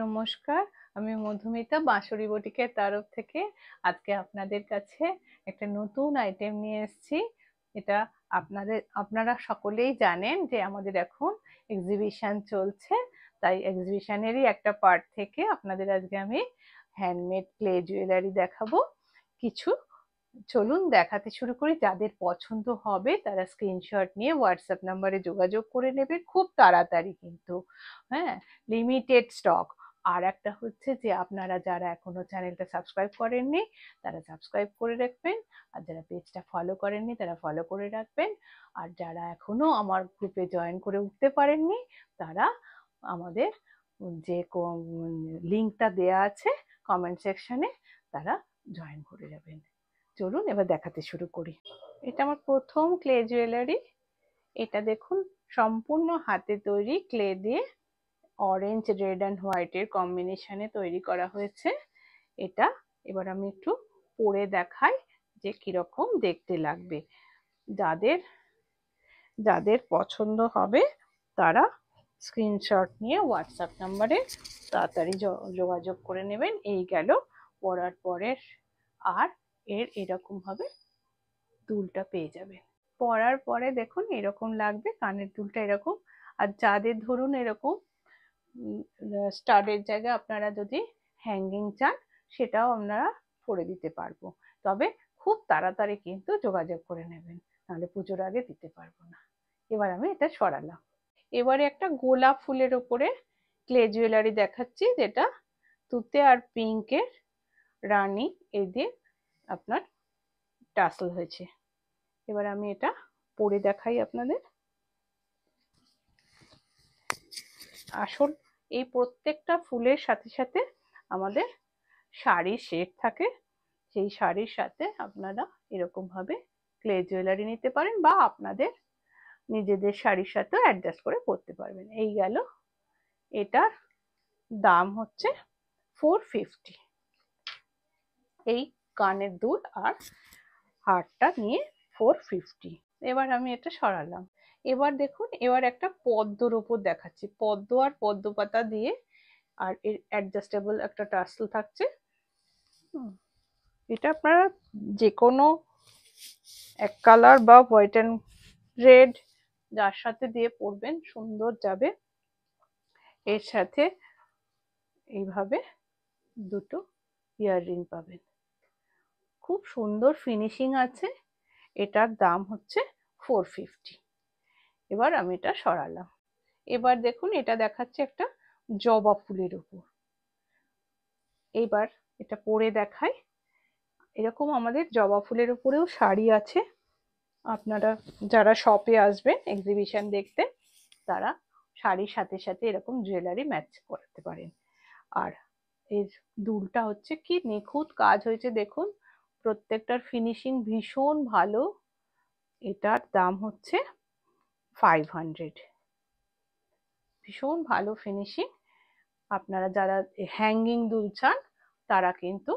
নমস্কার আমি মধুমিতা বাঁশরি বটিকের তরফ থেকে আজকে আপনাদের কাছে একটা নতুন আইটেম নিয়ে এসেছি এটা আপনাদের আপনারা সকলেই জানেন যে আমাদের এখন এক্সিবিশান চলছে তাই এক্সিবিশানেরই একটা পার্ট থেকে আপনাদের আজকে আমি হ্যান্ডমেড ক্লে জুয়েলারি দেখাবো কিছু চলুন দেখাতে শুরু করি যাদের পছন্দ হবে তারা স্ক্রিনশট নিয়ে হোয়াটসঅ্যাপ নাম্বারে যোগাযোগ করে নেবে খুব তাড়াতাড়ি কিন্তু হ্যাঁ লিমিটেড স্টক আর একটা হচ্ছে যে আপনারা যারা এখনও চ্যানেলটা সাবস্ক্রাইব করেননি তারা সাবস্ক্রাইব করে রাখবেন আর যারা পেজটা ফলো করেননি তারা ফলো করে রাখবেন আর যারা এখনও আমার গ্রুপে জয়েন করে উঠতে পারেননি তারা আমাদের যে লিঙ্কটা দেয়া আছে কমেন্ট সেকশনে তারা জয়েন করে যাবেন চলুন এবার দেখাতে শুরু করি এটা আমার প্রথম ক্লে জুয়েলারি এটা দেখুন সম্পূর্ণ হাতে তৈরি ক্লে দিয়ে অরেঞ্জ রেড অ্যান্ড হোয়াইটের কম্বিনেশনে তৈরি করা হয়েছে এটা এবার আমি একটু পরে দেখাই যে কীরকম দেখতে লাগবে যাদের যাদের পছন্দ হবে তারা স্ক্রিনশট নিয়ে হোয়াটসঅ্যাপ নাম্বারে তাড়াতাড়ি যোগাযোগ করে নেবেন এই গেল পরার পরের আর এর এরকমভাবে দুলটা পেয়ে যাবেন পরার পরে দেখুন এরকম লাগবে কানের দুলটা এরকম আর যাদের ধরুন এরকম স্টারের জায়গায় আপনারা যদি হ্যাঙ্গিং চান সেটাও আপনারা করে দিতে পারবো তবে খুব তাড়াতাড়ি কিন্তু যোগাযোগ করে নেবেন নাহলে পুজোর আগে দিতে পারবো না এবার আমি এটা সরালাম এবারে একটা গোলাপ ফুলের ওপরে ক্লে জুয়েলারি দেখাচ্ছি যেটা তুতে আর পিঙ্কের রানী এই দিয়ে আপনার টাসল হয়েছে এবার আমি এটা পরে দেখাই আপনাদের আসল এই প্রত্যেকটা ফুলের সাথে সাথে আমাদের শাড়ির শেড থাকে সেই শাড়ির সাথে আপনারা এরকমভাবে ক্লে জুয়েলারি নিতে পারেন বা আপনাদের নিজেদের শাড়ির সাথেও অ্যাডজাস্ট করে পরতে পারবেন এই গেল এটার দাম হচ্ছে ফোর ফিফটি এই কানের দুল আর হারটা নিয়ে ফোর ফিফটি এবার আমি এটা সরালাম এবার দেখুন এবার একটা পদ্মর ওপর দেখাচ্ছি পদ্ম আর পদ্ম পাতা দিয়ে আর এর অ্যাডজাস্টেবল একটা টাসল থাকছে এটা আপনারা যে কোনো এক কালার বা হোয়াইট অ্যান্ড রেড যার সাথে দিয়ে পরবেন সুন্দর যাবে এর সাথে এইভাবে দুটো ইয়াররিং পাবেন খুব সুন্দর ফিনিশিং আছে এটার দাম হচ্ছে ফোর ফিফটি এবার আমি এটা সরালাম এবার দেখুন এটা দেখাচ্ছে একটা জবা ফুলের উপর এবার এটা পরে দেখায় এরকম আমাদের জবা ফুলের উপরেও শাড়ি আছে আপনারা যারা শপে আসবেন এক্সিবিশন দেখতে তারা শাড়ির সাথে সাথে এরকম জুয়েলারি ম্যাচ করাতে পারেন আর এর দুলটা হচ্ছে কি নিখুঁত কাজ হয়েছে দেখুন প্রত্যেকটার ফিনিশিং ভীষণ ভালো এটার দাম হচ্ছে ফাইভ হান্ড্রেড ভীষণ ভালো ফিনিশিং আপনারা যারা হ্যাঙ্গিং দুল চান তারা কিন্তু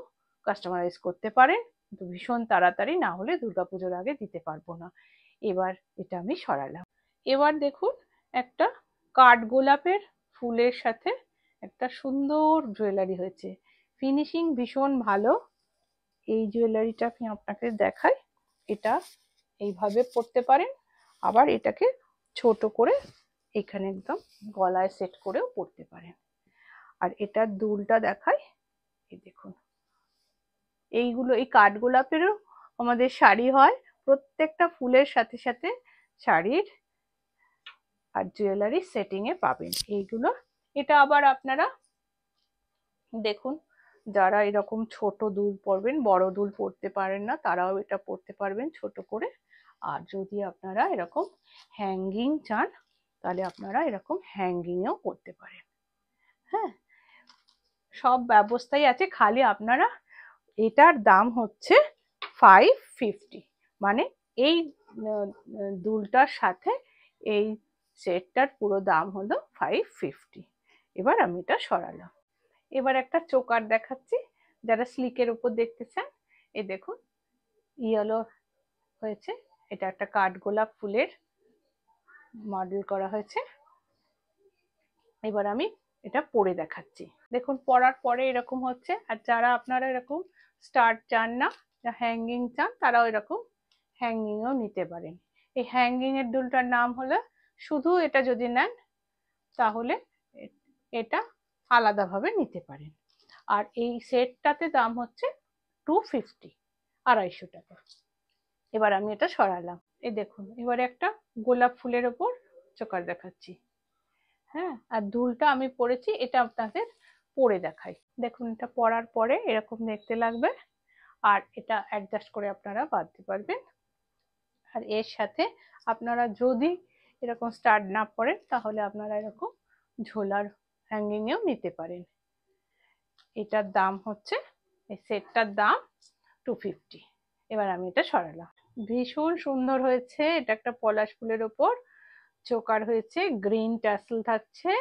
কাস্টমারাইজ করতে পারেন কিন্তু ভীষণ তাড়াতাড়ি না হলে দুর্গাপুজোর আগে দিতে পারবো না এবার এটা আমি সরালাম এবার দেখুন একটা কাঠ গোলাপের ফুলের সাথে একটা সুন্দর জুয়েলারি হয়েছে ফিনিশিং ভীষণ ভালো এই জুয়েলারিটা আমি আপনাকে দেখাই এটা এইভাবে পরতে পারেন আবার এটাকে ছোট করে এখানে একদম গলায় সেট করেও পরতে পারেন আর এটার দুলটা দেখায় এই দেখুন এইগুলো এই কাঠগোলাপেরও আমাদের শাড়ি হয় প্রত্যেকটা ফুলের সাথে সাথে শাড়ির আর জুয়েলারি সেটিংয়ে পাবেন এইগুলো এটা আবার আপনারা দেখুন যারা এরকম ছোট দুল পরবেন বড় দুল পরতে পারেন না তারাও এটা পরতে পারবেন ছোট করে আর যদি আপনারা এরকম হ্যাঙ্গিং চান তাহলে আপনারা এরকম হ্যাঙ্গিংও করতে পারেন হ্যাঁ সব ব্যবস্থাই আছে খালি আপনারা এটার দাম হচ্ছে ফাইভ ফিফটি মানে এই দুলটার সাথে এই সেটটার পুরো দাম হলো ফাইভ ফিফটি এবার আমি এটা সরালাম এবার একটা চোকার দেখাচ্ছি যারা স্লিকের উপর দেখতে চান এ দেখুন ইয়েলো হয়েছে এটা একটা কাঠগোলাপ ফুলের মডেল করা হয়েছে এবার আমি এটা পরে দেখাচ্ছি দেখুন পরার পরে এরকম হচ্ছে আর যারা আপনারা এরকম স্টার চান না হ্যাঙ্গিং চান তারাও এরকম হ্যাঙ্গিংও নিতে পারেন এই হ্যাঙ্গিংয়ের দুলটার নাম হলো শুধু এটা যদি নেন তাহলে এটা আলাদাভাবে নিতে পারেন আর এই সেটটাতে দাম হচ্ছে টু ফিফটি আড়াইশো টাকা এবার আমি এটা সরালাম এই দেখুন এবারে একটা গোলাপ ফুলের ওপর চোকার দেখাচ্ছি হ্যাঁ আর দুলটা আমি পরেছি এটা আপনাদের পরে দেখাই দেখুন এটা পরার পরে এরকম দেখতে লাগবে আর এটা অ্যাডজাস্ট করে আপনারা বাঁধতে পারবেন আর এর সাথে আপনারা যদি এরকম স্টার্ট না পড়েন তাহলে আপনারা এরকম ঝোলার এও নিতে পারেন এটার দাম হচ্ছে এই সেটটার দাম টু ফিফটি এবার আমি এটা সরালাম ভীষণ সুন্দর হয়েছে এটা একটা পলাশ ফুলের ওপর চোকার হয়েছে গ্রিন ট্যাসেল থাকছে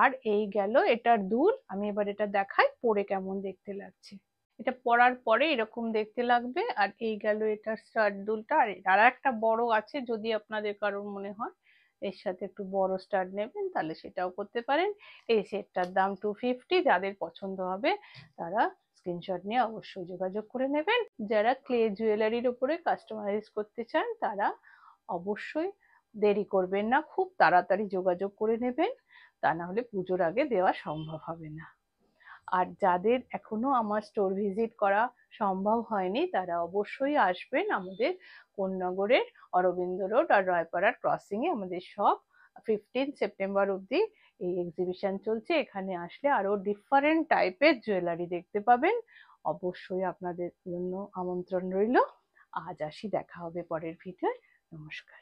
আর এই গেল এটার দুল আমি এবার এটা দেখাই পরে কেমন দেখতে লাগছে এটা পরার পরে এরকম দেখতে লাগবে আর এই গেল এটার স্টার দুলটা আর আর একটা বড় আছে যদি আপনাদের কারোর মনে হয় এর সাথে একটু বড় স্টার নেবেন তাহলে সেটাও করতে পারেন এই সেটটার দাম টু ফিফটি যাদের পছন্দ হবে তারা স্ক্রিনশট নিয়ে অবশ্যই যোগাযোগ করে নেবেন যারা ক্লে জুয়েলারির উপরে কাস্টমাইজ করতে চান তারা অবশ্যই দেরি করবেন না খুব তাড়াতাড়ি যোগাযোগ করে নেবেন তা না হলে পুজোর আগে দেওয়া সম্ভব হবে না আর যাদের এখনও আমার স্টোর ভিজিট করা সম্ভব হয়নি তারা অবশ্যই আসবেন আমাদের কোন্নগরের অরবিন্দ রোড আর রয়পাড়ার ক্রসিংয়ে আমাদের সব ফিফটিন সেপ্টেম্বর অবধি এই এক্সিবিশন চলছে এখানে আসলে আরও ডিফারেন্ট টাইপের জুয়েলারি দেখতে পাবেন অবশ্যই আপনাদের জন্য আমন্ত্রণ রইল আজ আসি দেখা হবে পরের ভিডিওয় নমস্কার